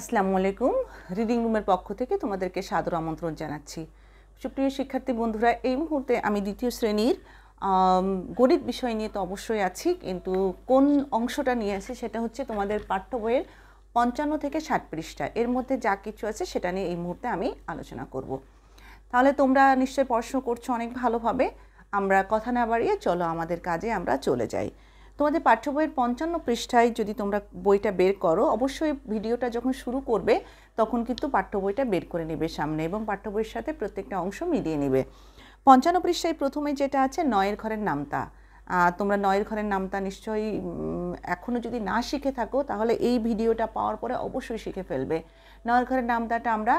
আসসালামু আলাইকুম রিডিং রুমের পক্ষ থেকে তোমাদেরকে সাদর আমন্ত্রণ জানাচ্ছি সুপ্রিয় শিক্ষার্থী বন্ধুরা এই মুহূর্তে আমি দ্বিতীয় শ্রেণীর গণিত বিষয় নিয়ে তো অবশ্যই আছি কিন্তু কোন অংশটা নিয়ে আসি সেটা হচ্ছে তোমাদের পাঠ্য বইয়ের পঞ্চান্ন থেকে ষাট পৃষ্ঠা এর মধ্যে যা কিছু আছে সেটা নিয়ে এই মুহূর্তে আমি আলোচনা করব তাহলে তোমরা নিশ্চয়ই পড়াশুনো করছো অনেক ভালোভাবে আমরা কথা না বাড়িয়ে চলো আমাদের কাজে আমরা চলে যাই তোমাদের পাঠ্য বইয়ের পঞ্চান্ন পৃষ্ঠায় যদি তোমরা বইটা বের করো অবশ্যই ভিডিওটা যখন শুরু করবে তখন কিন্তু পাঠ্য বইটা বের করে নেবে সামনে এবং পাঠ্য বইয়ের সাথে প্রত্যেকটা অংশ মিলিয়ে নেবে পঞ্চান্ন পৃষ্ঠায় প্রথমে যেটা আছে নয়ের ঘরের নামতা তোমরা নয়ের ঘরের নামতা নিশ্চয়ই এখনও যদি না শিখে থাকো তাহলে এই ভিডিওটা পাওয়ার পরে অবশ্যই শিখে ফেলবে নয়ের ঘরের নামতাটা আমরা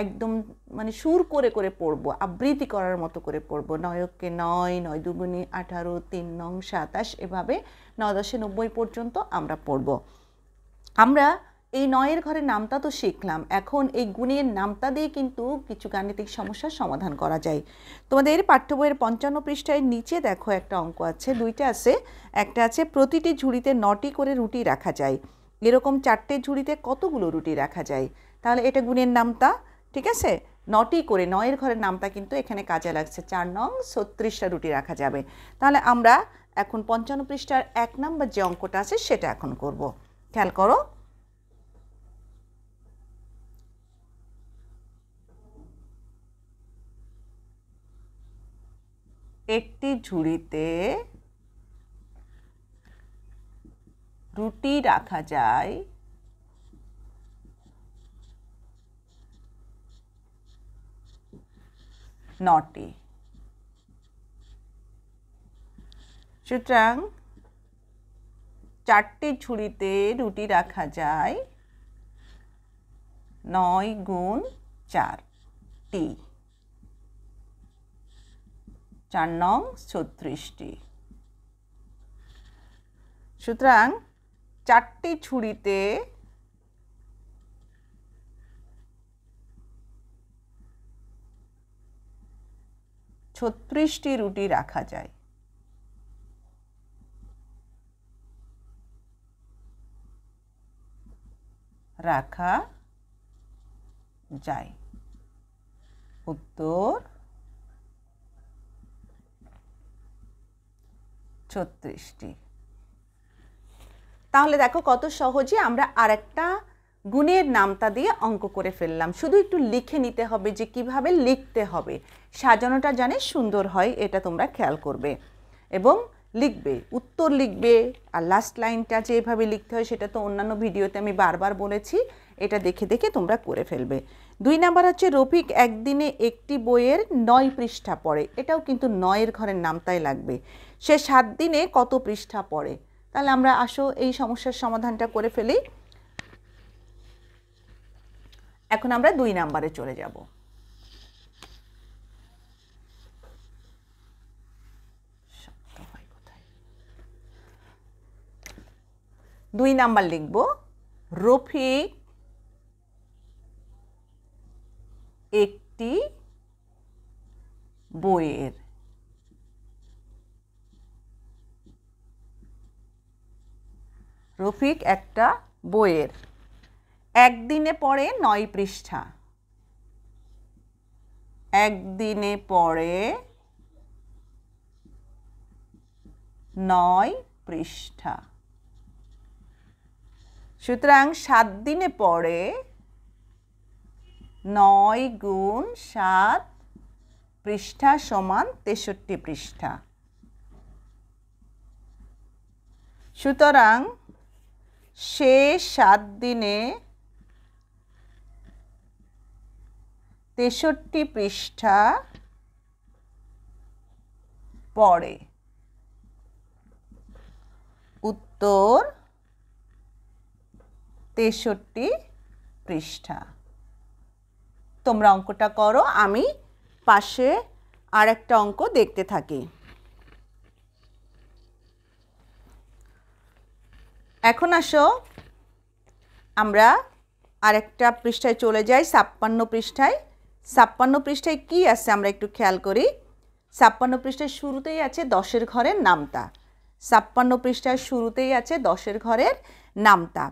একদম মানে সুর করে করে পড়বো আবৃত্তি করার মতো করে পড়বো নয়ককে নয় নয় দুগুণে আঠারো তিন নং সাতাশ এভাবে নয় দশে নব্বই পর্যন্ত আমরা পড়ব আমরা এই নয়ের ঘরে নামতা তো শিখলাম এখন এই গুণের নামতা দিয়ে কিন্তু কিছু গাণিতিক সমস্যার সমাধান করা যায় তোমাদের পাঠ্য বইয়ের পঞ্চান্ন পৃষ্ঠায় নিচে দেখো একটা অঙ্ক আছে দুইটা আছে একটা আছে প্রতিটি ঝুড়িতে নটি করে রুটি রাখা যায় এরকম চারটে ঝুড়িতে কতগুলো রুটি রাখা যায় তাহলে এটা গুণের নামতা ঠিক আছে নটি করে নয়ের ঘরের নামটা কিন্তু এখানে কাজে লাগছে চার নং ছত্রিশটা রুটি রাখা যাবে তাহলে আমরা এখন পঞ্চান্ন পৃষ্ঠার এক নম্বর যে অঙ্কটা আছে সেটা এখন করব খেয়াল করো একটি ঝুড়িতে রুটি রাখা যায় নটি সুতরাং চারটি ঝুড়িতে রুটি রাখা যায় নয় গুণ চারটি চার নং ছত্রিশটি সুতরাং চারটি ছুরিতে ছত্রিশটি রুটি রাখা যায় রাখা যায় উত্তর ছত্রিশটি তাহলে দেখো কত সহজে আমরা আরেকটা গুণের নামটা দিয়ে অঙ্ক করে ফেললাম শুধু একটু লিখে নিতে হবে যে কিভাবে লিখতে হবে সাজানোটা জানে সুন্দর হয় এটা তোমরা খেয়াল করবে এবং লিখবে উত্তর লিখবে আর লাস্ট লাইনটা যে এভাবে লিখতে হয় সেটা তো অন্যান্য ভিডিওতে আমি বারবার বলেছি এটা দেখে দেখে তোমরা করে ফেলবে দুই নাম্বার হচ্ছে রফিক একদিনে একটি বইয়ের নয় পৃষ্ঠা পড়ে এটাও কিন্তু নয়ের ঘরের নামতাই লাগবে সে সাত দিনে কত পৃষ্ঠা পড়ে তাহলে আমরা আসো এই সমস্যার সমাধানটা করে ফেলি এখন আমরা দুই নাম্বারে চলে যাব দুই নাম্বার লিখব রফিক একটি বইয়ের রফিক একটা বইয়ের একদিনে পড়ে নয় পৃষ্ঠা একদিনে পড়ে নয় পৃষ্ঠা সুতরাং সাত দিনে পড়ে নয় গুণ সাত পৃষ্ঠা সমান তেষট্টি পৃষ্ঠা সুতরাং সে সাত দিনে তেষট্টি পৃষ্ঠা পড়ে উত্তর তেষট্টি পৃষ্ঠা তোমরা অঙ্কটা করো আমি পাশে আর একটা অঙ্ক দেখতে থাকি এখন আসো আমরা আরেকটা পৃষ্ঠায় চলে যাই ছাপ্পান্ন পৃষ্ঠায় ছাপ্পান্ন পৃষ্ঠায় কি আছে আমরা একটু খেয়াল করি ছাপ্পান্ন পৃষ্ঠায় শুরুতেই আছে দশের ঘরের নামতা ছাপ্পান্ন পৃষ্ঠার শুরুতেই আছে দশের ঘরের নামতা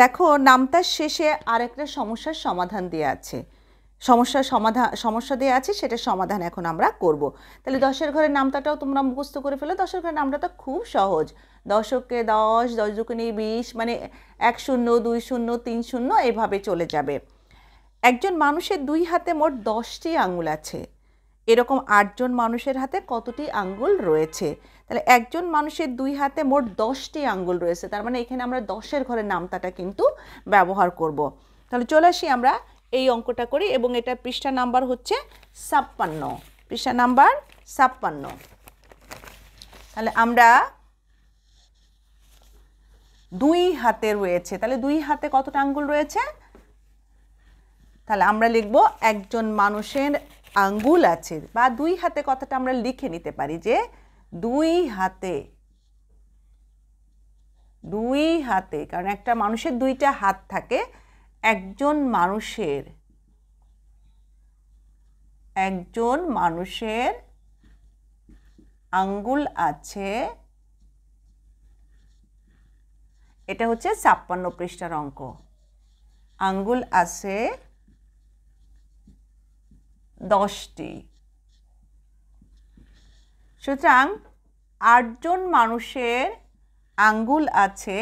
দেখো নামতার শেষে আর একটা সমস্যার সমাধান দেওয়া আছে সমস্যার সমাধান সমস্যা দেওয়া আছে সেটার সমাধান এখন আমরা করব। তাহলে দশের ঘরের নামতাটাও তোমরা মুখস্থ করে ফেলো দশের ঘরের নামটা তো খুব সহজ দশকে দশ দশ দুকুনি বিশ মানে এক শূন্য দুই শূন্য তিন শূন্য এভাবে চলে যাবে একজন মানুষের দুই হাতে মোট দশটি আঙুল আছে এরকম আটজন মানুষের হাতে কতটি আঙ্গুল রয়েছে তাহলে একজন মানুষের দুই হাতে মোট দশটি আঙ্গুল রয়েছে তার মানে এখানে আমরা দশের ঘরের নামতাটা কিন্তু ব্যবহার করব। তাহলে চলে আসি আমরা এই অঙ্কটা করি এবং এটা পৃষ্ঠা নাম্বার হচ্ছে ছাপ্পান্ন পৃষ্ঠা নাম্বার ছাপ্পান্ন তাহলে আমরা দুই হাতে রয়েছে তাহলে দুই হাতে কতটা আঙ্গুল রয়েছে তাহলে আমরা লিখব একজন মানুষের আঙ্গুল আছে বা দুই হাতে কথাটা আমরা লিখে নিতে পারি যে দুই হাতে দুই হাতে কারণ একটা মানুষের দুইটা হাত থাকে একজন মানুষের একজন মানুষের আঙ্গুল আছে এটা হচ্ছে ছাপ্পান্ন পৃষ্ঠার অঙ্ক আঙ্গুল আছে দশটি সুতরাং আটজন মানুষের আঙ্গুল আছে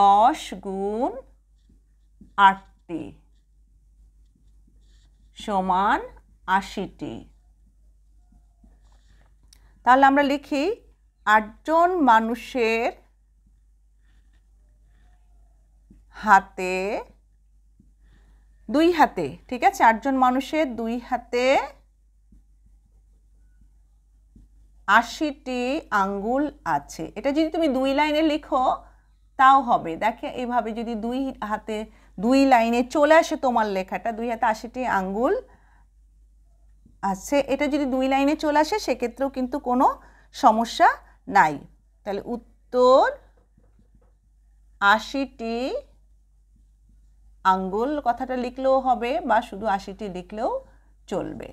দশ গুণ আটটি সমান আশিটি তাহলে আমরা লিখি আটজন মানুষের হাতে দুই হাতে ঠিক আছে আটজন মানুষের দুই হাতে আশিটি আঙ্গুল আছে এটা যদি তুমি দুই লাইনে লিখো তাও হবে দেখে এভাবে যদি দুই হাতে দুই লাইনে চলে আসে তোমার লেখাটা দুই হাতে আশিটি আঙ্গুল আছে এটা যদি দুই লাইনে চলে আসে সেক্ষেত্রেও কিন্তু কোনো সমস্যা নাই তাহলে উত্তর আশিটি আঙ্গুল কথাটা লিখলেও হবে বা শুধু আশিটি লিখলেও চলবে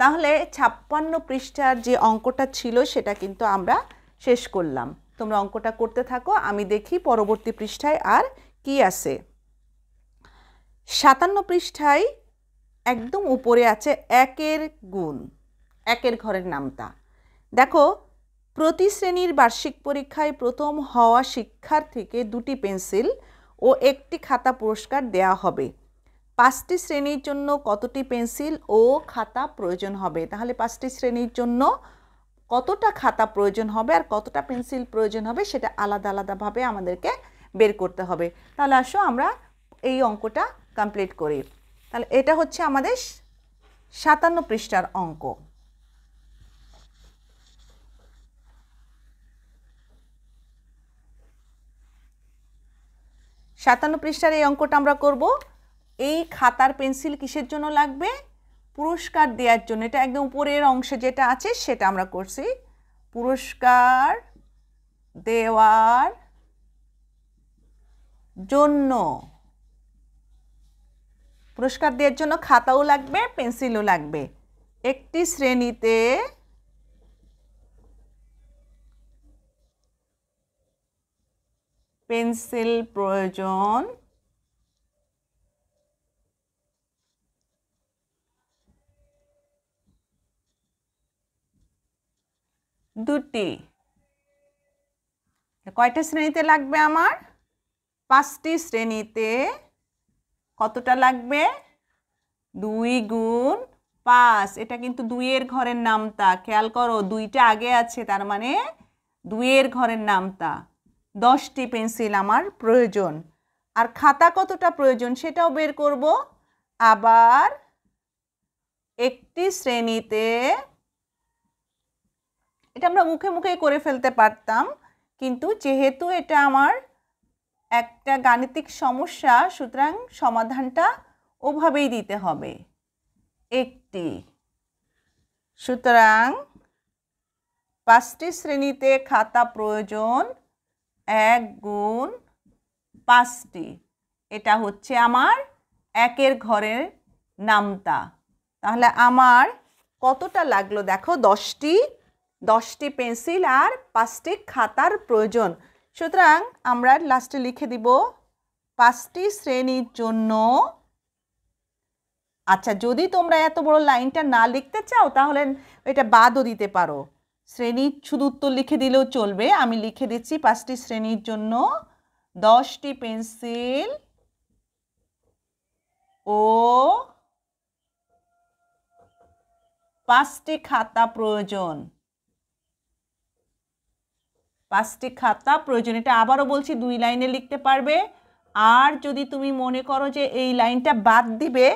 তাহলে ছাপ্পান্ন পৃষ্ঠার যে অঙ্কটা ছিল সেটা কিন্তু আমরা শেষ করলাম তোমরা অঙ্কটা করতে থাকো আমি দেখি পরবর্তী পৃষ্ঠায় আর কি আছে সাতান্ন পৃষ্ঠায় একদম উপরে আছে একের গুণ একের ঘরের নামতা দেখো প্রতি শ্রেণীর বার্ষিক পরীক্ষায় প্রথম হওয়া শিক্ষার্থীকে দুটি পেন্সিল ও একটি খাতা পুরস্কার দেয়া হবে পাঁচটি শ্রেণীর জন্য কতটি পেন্সিল ও খাতা প্রয়োজন হবে তাহলে পাঁচটি শ্রেণীর জন্য কতটা খাতা প্রয়োজন হবে আর কতটা পেন্সিল প্রয়োজন হবে সেটা আলাদা আলাদাভাবে আমাদেরকে বের করতে হবে তাহলে আসো আমরা এই অঙ্কটা কমপ্লিট করি তাহলে এটা হচ্ছে আমাদের সাতান্ন পৃষ্ঠার অঙ্ক সাতান্ন পৃষ্ঠার এই অঙ্কটা আমরা করব এই খাতার পেন্সিল কিসের জন্য লাগবে পুরস্কার দেওয়ার জন্য এটা একদম উপরের অংশে যেটা আছে সেটা আমরা করছি পুরস্কার দেওয়ার জন্য পুরস্কার দেওয়ার জন্য খাতাও লাগবে পেন্সিলও লাগবে একটি শ্রেণীতে পেন্সিল প্রয়োজন দুটি কয়টা শ্রেণীতে লাগবে আমার পাঁচটি শ্রেণীতে কতটা লাগবে দুই গুণ পাঁচ এটা কিন্তু দুইয়ের ঘরের নামতা খেয়াল করো দুইটা আগে আছে তার মানে দুইয়ের ঘরের নামতা দশটি পেন্সিল আমার প্রয়োজন আর খাতা কতটা প্রয়োজন সেটাও বের করব আবার একটি শ্রেণীতে এটা আমরা মুখে মুখে করে ফেলতে পারতাম কিন্তু যেহেতু এটা আমার একটা গাণিতিক সমস্যা সুতরাং সমাধানটা ওভাবেই দিতে হবে একটি সুতরাং পাঁচটি শ্রেণীতে খাতা প্রয়োজন এক গুণ পাঁচটি এটা হচ্ছে আমার একের ঘরের নামতা তাহলে আমার কতটা লাগলো দেখো দশটি দশটি পেন্সিল আর পাঁচটি খাতার প্রয়োজন সুতরাং আমরা লাস্টে লিখে দিব পাঁচটি শ্রেণীর জন্য আচ্ছা যদি তোমরা এত বড় লাইনটা না লিখতে চাও তাহলে এটা বাদও দিতে পারো শ্রেণী শুধু উত্তর লিখে দিলেও চলবে আমি লিখে দিচ্ছি পাঁচটি শ্রেণীর জন্য দশটি পেন্সিল ও পাঁচটি খাতা প্রয়োজন পাঁচটি খাতা প্রয়োজন এটা আবারও বলছি দুই লাইনে লিখতে পারবে আর যদি তুমি মনে করো যে এই লাইনটা বাদ দিবে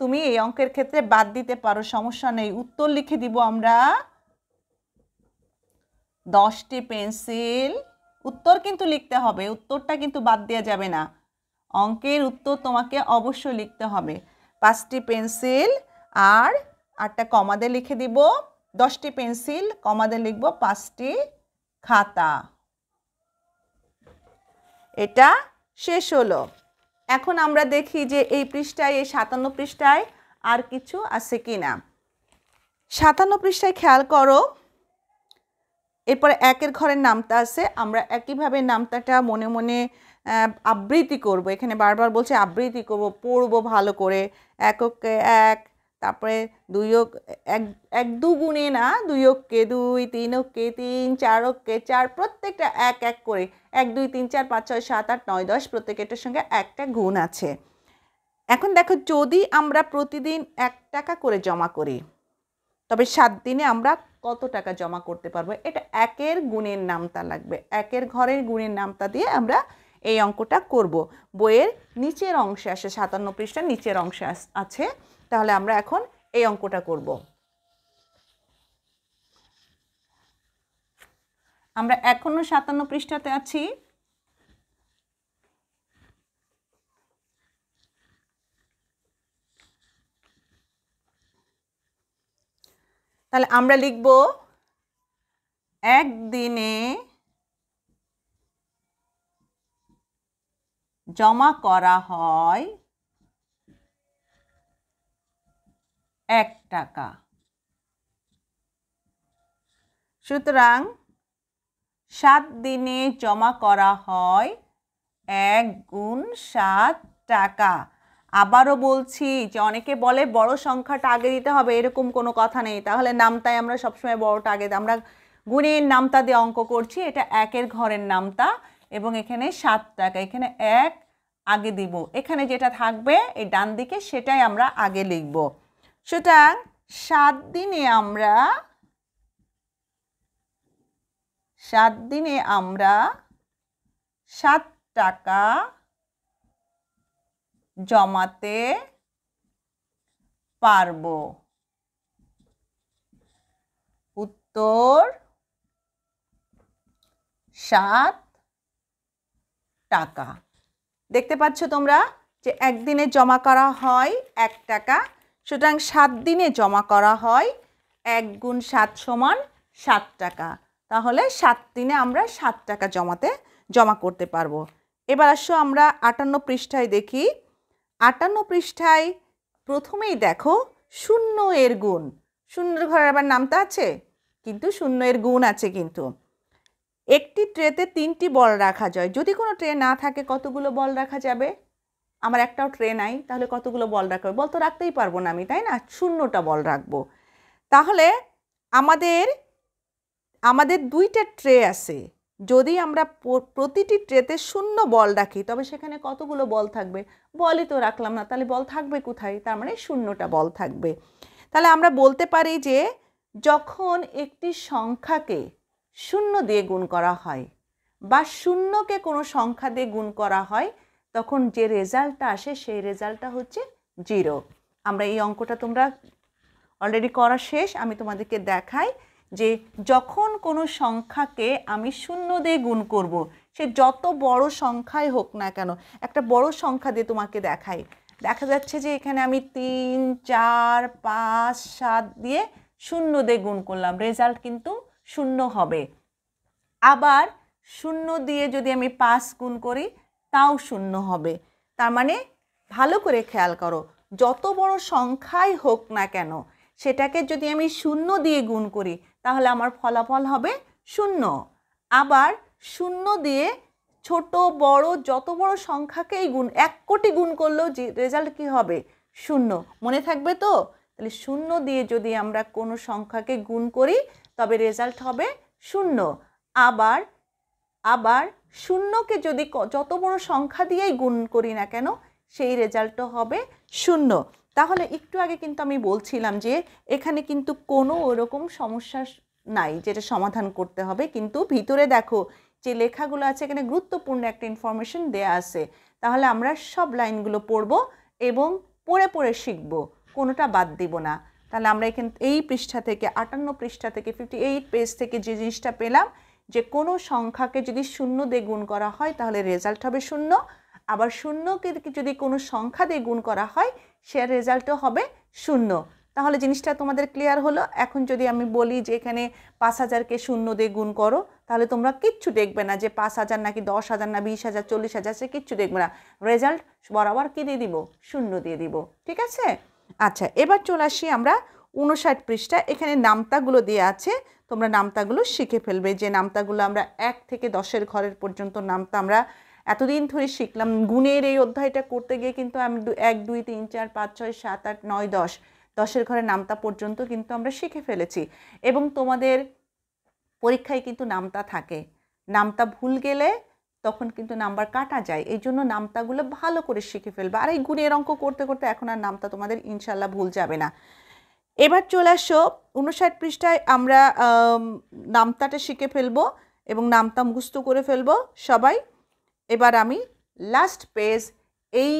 তুমি এই অঙ্কের ক্ষেত্রে বাদ দিতে পারো সমস্যা নেই উত্তর লিখে দিব আমরা দশটি পেন্সিল উত্তর কিন্তু লিখতে হবে উত্তরটা কিন্তু বাদ দেওয়া যাবে না অঙ্কের উত্তর তোমাকে অবশ্যই লিখতে হবে পাঁচটি পেন্সিল আর আটটা কমাদের লিখে দিব দশটি পেন্সিল কমাদের লিখব পাঁচটি খাতা এটা শেষ হলো এখন আমরা দেখি যে এই পৃষ্ঠায় এই সাতান্ন পৃষ্ঠায় আর কিছু আছে কি না সাতান্ন পৃষ্ঠায় খেয়াল করো এরপরে একের ঘরের নামতা আছে আমরা একইভাবে নামতাটা মনে মনে আবৃত্তি করব এখানে বারবার বলছে আবৃত্তি করব পড়ব ভালো করে এককে এক তারপরে দুই এক এক দুগুণে না দুই অককে দুই তিন অককে তিন চার অককে চার প্রত্যেকটা এক এক করে এক দুই তিন চার পাঁচ ছয় সাত আট নয় দশ প্রত্যেকটার সঙ্গে একটা গুণ আছে এখন দেখো যদি আমরা প্রতিদিন এক টাকা করে জমা করি তবে সাত দিনে আমরা কত টাকা জমা করতে পারবো এটা একের গুণের নামতা লাগবে একের ঘরের গুণের নামতা দিয়ে আমরা এই অঙ্কটা করব বইয়ের নিচের অংশে আসে সাতান্ন পৃষ্ঠার নিচের অংশে আছে তাহলে আমরা এখন এই অঙ্কটা করব আমরা এখনও সাতান্ন পৃষ্ঠাতে আছি তাহলে আমরা লিখব একদিনে জমা করা হয় এক টাকা সুতরাং সাত দিনে জমা করা হয় এক গুণ সাত টাকা আবারও বলছি যে অনেকে বলে বড় সংখ্যাটা আগে দিতে হবে এরকম কোনো কথা নেই তাহলে নামতায় আমরা সবসময় বড়টা আগে আমরা গুণের নামতা দিয়ে অঙ্ক করছি এটা একের ঘরের নামতা এবং এখানে সাত টাকা এখানে এক আগে দিব এখানে যেটা থাকবে এই ডান দিকে সেটাই আমরা আগে লিখব সুতরাং সাত দিনে আমরা সাত দিনে আমরা সাত টাকা জমাতে পারব উত্তর সাত টাকা দেখতে পাচ্ছ তোমরা যে একদিনে জমা করা হয় এক টাকা সুতরাং সাত দিনে জমা করা হয় এক গুণ সাত সমান সাত টাকা তাহলে সাত দিনে আমরা সাত টাকা জমাতে জমা করতে পারবো এবার আসো আমরা আটান্ন পৃষ্ঠায় দেখি আটান্ন পৃষ্ঠায় প্রথমেই দেখো শূন্য এর গুণ শূন্যের ঘরের আবার নামটা আছে কিন্তু শূন্য এর গুণ আছে কিন্তু একটি ট্রেতে তিনটি বল রাখা যায় যদি কোনো ট্রে না থাকে কতগুলো বল রাখা যাবে আমার একটাও ট্রে নাই তাহলে কতগুলো বল রাখবে বল তো রাখতেই পারবো না আমি তাই না শূন্যটা বল রাখবো তাহলে আমাদের আমাদের দুইটা ট্রে আছে যদি আমরা প্রতিটি ট্রেতে শূন্য বল রাখি তবে সেখানে কতগুলো বল থাকবে বলই তো রাখলাম না তাহলে বল থাকবে কোথায় তার মানে শূন্যটা বল থাকবে তাহলে আমরা বলতে পারি যে যখন একটি সংখ্যাকে শূন্য দিয়ে গুণ করা হয় বা শূন্যকে কোনো সংখ্যা দিয়ে গুণ করা হয় তখন যে রেজাল্টটা আসে সেই রেজাল্টটা হচ্ছে জিরো আমরা এই অঙ্কটা তোমরা অলরেডি করা শেষ আমি তোমাদেরকে দেখাই যে যখন কোনো সংখ্যাকে আমি শূন্য দিয়ে গুণ করব। সে যত বড় সংখ্যাই হোক না কেন একটা বড় সংখ্যা দিয়ে তোমাকে দেখাই দেখা যাচ্ছে যে এখানে আমি তিন চার পাঁচ সাত দিয়ে শূন্য দিয়ে গুণ করলাম রেজাল্ট কিন্তু শূন্য হবে আবার শূন্য দিয়ে যদি আমি পাঁচ গুণ করি তাও শূন্য হবে তার মানে ভালো করে খেয়াল করো যত বড় সংখ্যাই হোক না কেন সেটাকে যদি আমি শূন্য দিয়ে গুণ করি তাহলে আমার ফলাফল হবে শূন্য আবার শূন্য দিয়ে ছোট বড় যত বড় সংখ্যাকেই গুণ এক কোটি গুণ করলেও যে রেজাল্ট কী হবে শূন্য মনে থাকবে তো তাহলে শূন্য দিয়ে যদি আমরা কোনো সংখ্যাকে গুণ করি তবে রেজাল্ট হবে শূন্য আবার আবার শূন্যকে যদি যত বড় সংখ্যা দিয়েই গুণ করি না কেন সেই রেজাল্টও হবে শূন্য তাহলে একটু আগে কিন্তু আমি বলছিলাম যে এখানে কিন্তু কোনো ওরকম সমস্যা নাই যেটা সমাধান করতে হবে কিন্তু ভিতরে দেখো যে লেখাগুলো আছে এখানে গুরুত্বপূর্ণ একটা ইনফরমেশন দেয়া আছে তাহলে আমরা সব লাইনগুলো পড়ব এবং পড়ে পড়ে শিখব কোনোটা বাদ দিব না তাহলে আমরা এখান এই পৃষ্ঠা থেকে আটান্ন পৃষ্ঠা থেকে ফিফটি এইট পেজ থেকে যে জিনিসটা পেলাম যে কোনো সংখ্যাকে যদি শূন্য দিয়ে গুণ করা হয় তাহলে রেজাল্ট হবে শূন্য আবার শূন্যকে যদি কোনো সংখ্যা দিয়ে গুণ করা হয় সেয়ার রেজাল্টও হবে শূন্য তাহলে জিনিসটা তোমাদের ক্লিয়ার হলো এখন যদি আমি বলি যে এখানে পাঁচ হাজারকে শূন্য দিয়ে গুণ করো তাহলে তোমরা কিচ্ছু দেখবে না যে পাঁচ হাজার নাকি দশ হাজার না বিশ হাজার চল্লিশ হাজার সে কিচ্ছু দেখবে না রেজাল্ট বরাবর কী দিয়ে দিব শূন্য দিয়ে দিব ঠিক আছে আচ্ছা এবার চলে আসি আমরা উনষাট পৃষ্ঠা এখানে নামতাগুলো দিয়ে আছে তোমরা নামতাগুলো শিখে ফেলবে যে নামতাগুলো আমরা এক থেকে দশের ঘরের পর্যন্ত নামতা আমরা এতদিন ধরে শিখলাম গুণের এই অধ্যায়টা করতে গিয়ে কিন্তু আমি এক দুই তিন চার পাঁচ ছয় সাত আট নয় দশ দশের ঘরে নামতা পর্যন্ত কিন্তু আমরা শিখে ফেলেছি এবং তোমাদের পরীক্ষায় কিন্তু নামতা থাকে নামতা ভুল গেলে তখন কিন্তু নাম্বার কাটা যায় এই জন্য নামতাগুলো ভালো করে শিখে ফেলবে আর এই গুণের অঙ্ক করতে করতে এখন আর নামতা তোমাদের ইনশাল্লাহ ভুল যাবে না এবার চলে আসো উনষাট পৃষ্ঠায় আমরা নামতাটা শিখে ফেলবো এবং নামতা মুখস্থ করে ফেলবো সবাই এবার আমি লাস্ট পেজ এই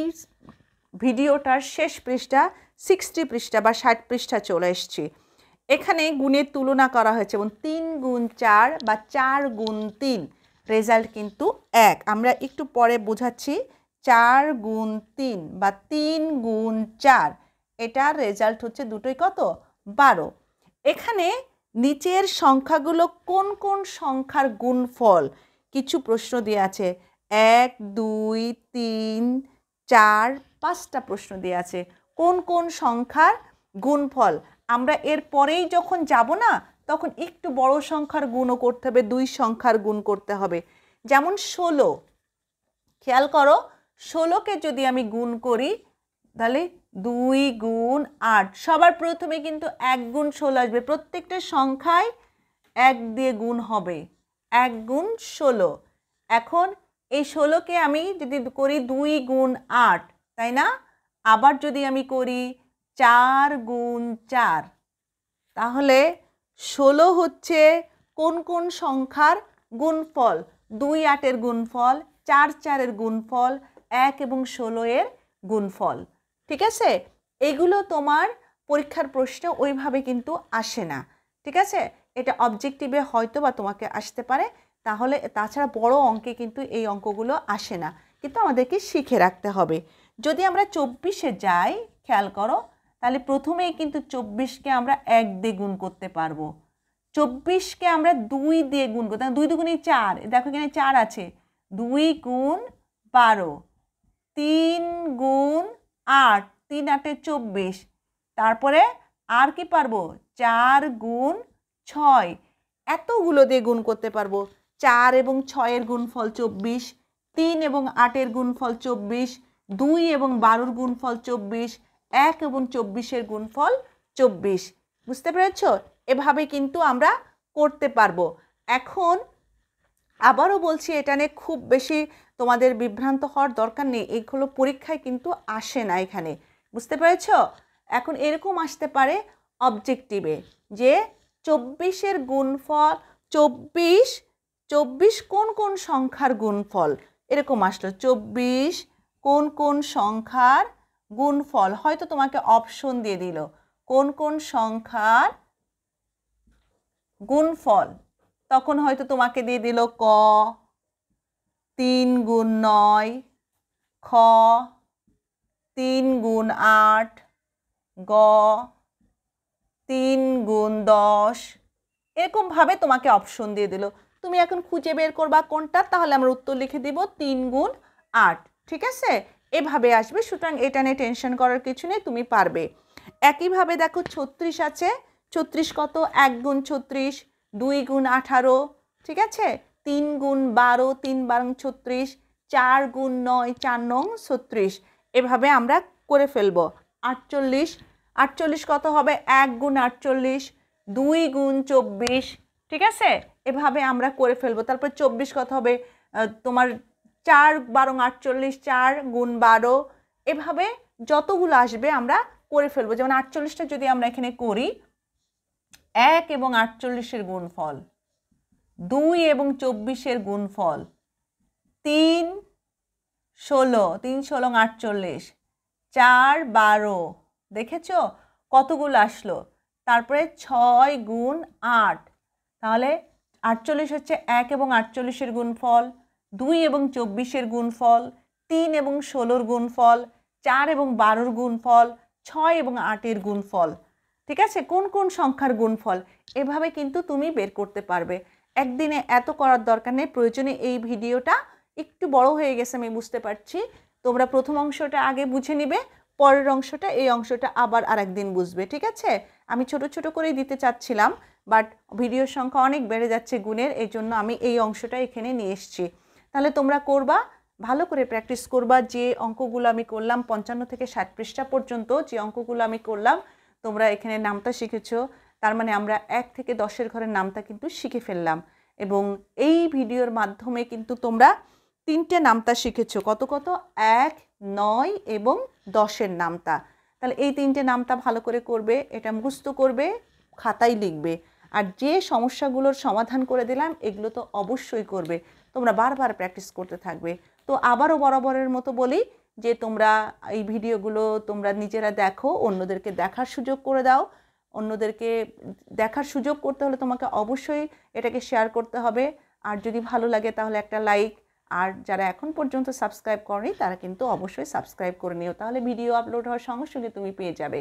ভিডিওটার শেষ পৃষ্ঠা সিক্সটি পৃষ্ঠা বা ষাট পৃষ্ঠা চলে এসছি এখানে গুণের তুলনা করা হয়েছে এবং তিন গুণ চার বা চার গুণ তিন রেজাল্ট কিন্তু এক আমরা একটু পরে বোঝাচ্ছি চার গুণ তিন বা তিন গুণ চার এটার রেজাল্ট হচ্ছে দুটোই কত বারো এখানে নিচের সংখ্যাগুলো কোন কোন সংখ্যার গুণফল কিছু প্রশ্ন দিয়ে আছে এক দুই তিন চার পাঁচটা প্রশ্ন দেওয়া আছে কোন কোন সংখ্যার গুণফল আমরা এর পরেই যখন যাব না তখন একটু বড় সংখ্যার গুণও করতে হবে দুই সংখ্যার গুণ করতে হবে যেমন ষোলো খেয়াল করো ষোলোকে যদি আমি গুণ করি তাহলে দুই গুণ আট সবার প্রথমে কিন্তু এক গুণ ষোলো আসবে প্রত্যেকটা সংখ্যায় এক দিয়ে গুণ হবে এক গুণ ষোলো এখন এই ষোলোকে আমি যদি করি দুই গুণ আট তাই না আবার যদি আমি করি চার গুণ চার তাহলে ষোলো হচ্ছে কোন কোন সংখ্যার গুণফল দুই আটের গুণফল চার চারের গুণফল এক এবং ষোলো এর গুণফল ঠিক আছে এগুলো তোমার পরীক্ষার প্রশ্ন ওইভাবে কিন্তু আসে না ঠিক আছে এটা অবজেক্টিভে হয়তো বা তোমাকে আসতে পারে তাহলে তাছাড়া বড় অঙ্কে কিন্তু এই অঙ্কগুলো আসে না কিন্তু আমাদেরকে শিখে রাখতে হবে যদি আমরা চব্বিশে যাই খেয়াল করো তাহলে প্রথমেই কিন্তু চব্বিশকে আমরা এক দিয়ে গুণ করতে পারবো চব্বিশকে আমরা দুই দিয়ে গুণ করতে দুই দুগুণে চার দেখো এখানে চার আছে দুই গুণ বারো তিন গুণ আট তিন আটে চব্বিশ তারপরে আর কি পারবো চার গুণ ছয় এতগুলো দিয়ে গুণ করতে পারবো চার এবং ছয়ের গুণফল চব্বিশ তিন এবং আটের গুণফল চব্বিশ দুই এবং বারোর গুণফল চব্বিশ এক এবং চব্বিশের গুণফল চব্বিশ বুঝতে পেরেছ এভাবে কিন্তু আমরা করতে পারবো এখন আবারও বলছি এটা নিয়ে খুব বেশি তোমাদের বিভ্রান্ত হওয়ার দরকার নেই এইগুলো পরীক্ষায় কিন্তু আসে না এখানে বুঝতে পেরেছ এখন এরকম আসতে পারে অবজেক্টিভে যে চব্বিশের গুণফল চব্বিশ চব্বিশ কোন কোন সংখ্যার গুণফল এরকম আসলো চব্বিশ কোন কোন সংখ্যার গুণফল হয়তো তোমাকে অপশন দিয়ে দিল কোন কোন সংখ্যার গুণফল তখন হয়তো তোমাকে দিয়ে দিল ক তিন গুণ নয় খ তিন গুণ আট গ তিন গুণ দশ এরকমভাবে তোমাকে অপশন দিয়ে দিল তুমি এখন খুঁজে বের করবা কোনটা তাহলে আমরা উত্তর লিখে দিব তিন গুণ আট ঠিক আছে এভাবে আসবে সুতরাং এটা নিয়ে টেনশন করার কিছু নেই তুমি পারবে একইভাবে দেখো ছত্রিশ আছে ছত্রিশ কত এক গুণ ছত্রিশ দুই গুণ আঠারো ঠিক আছে তিন গুণ বারো তিন বারং ছত্রিশ চার গুণ নয় চার নং ছত্রিশ এভাবে আমরা করে ফেলব আটচল্লিশ আটচল্লিশ কত হবে এক গুণ আটচল্লিশ দুই গুণ চব্বিশ ঠিক আছে এভাবে আমরা করে ফেলবো তারপর চব্বিশ কত হবে তোমার চার বারো আটচল্লিশ চার গুণ বারো এভাবে যতগুলো আসবে আমরা করে ফেলবো যেমন আটচল্লিশটা যদি আমরা এখানে করি এক এবং আটচল্লিশের গুণফল দুই এবং চব্বিশের গুণফল তিন ষোলো তিন ষোলো আটচল্লিশ চার বারো দেখেছ কতগুলো আসলো তারপরে ছয় গুণ আট তাহলে আটচল্লিশ হচ্ছে এক এবং আটচল্লিশের গুণফল দুই এবং চব্বিশের গুণফল তিন এবং ষোলোর গুণফল চার এবং বারোর গুণফল ছয় এবং আটের গুণফল ঠিক আছে কোন কোন সংখ্যার গুণফল এভাবে কিন্তু তুমি বের করতে পারবে একদিনে এত করার দরকার নেই প্রয়োজনে এই ভিডিওটা একটু বড় হয়ে গেছে আমি বুঝতে পারছি তোমরা প্রথম অংশটা আগে বুঝে নিবে পরের অংশটা এই অংশটা আবার আরেকদিন বুঝবে ঠিক আছে আমি ছোট ছোট করেই দিতে চাচ্ছিলাম বাট ভিডিওর সংখ্যা অনেক বেড়ে যাচ্ছে গুণের এই জন্য আমি এই অংশটা এখানে নিয়ে এসছি তাহলে তোমরা করবা ভালো করে প্র্যাকটিস করবা যে অঙ্কগুলো আমি করলাম পঞ্চান্ন থেকে ষাট পৃষ্ঠা পর্যন্ত যে অঙ্কগুলো আমি করলাম তোমরা এখানে নামটা শিখেছো তার মানে আমরা এক থেকে দশের ঘরের নামটা কিন্তু শিখে ফেললাম এবং এই ভিডিওর মাধ্যমে কিন্তু তোমরা তিনটে নামতা শিখেছো কত কত এক নয় এবং দশের নামতা তাহলে এই তিনটে নামতা ভালো করে করবে এটা মুখস্ত করবে খাতায় লিখবে আর যে সমস্যাগুলোর সমাধান করে দিলাম এগুলো তো অবশ্যই করবে তোমরা বারবার প্র্যাকটিস করতে থাকবে তো আবারও বরাবরের মতো বলি যে তোমরা এই ভিডিওগুলো তোমরা নিজেরা দেখো অন্যদেরকে দেখার সুযোগ করে দাও অন্যদেরকে দেখার সুযোগ করতে হলে তোমাকে অবশ্যই এটাকে শেয়ার করতে হবে আর যদি ভালো লাগে তাহলে একটা লাইক আর যারা এখন পর্যন্ত সাবস্ক্রাইব করেনি তারা কিন্তু অবশ্যই সাবস্ক্রাইব করে নিও তাহলে ভিডিও আপলোড হওয়ার সঙ্গে সঙ্গে তুমি পেয়ে যাবে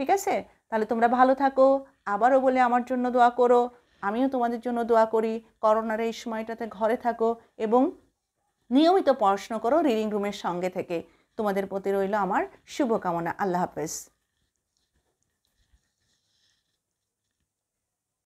ঠিক আছে তাহলে তোমরা ভালো থাকো আবারও বলে আমার জন্য দোয়া করো আমিও তোমাদের জন্য দোয়া করি করোনার এই সময়টাতে ঘরে থাকো এবং নিয়মিত পড়াশুনো করো রিডিং রুমের সঙ্গে থেকে তোমাদের প্রতি রইল আমার শুভকামনা আল্লাহ হাফেজ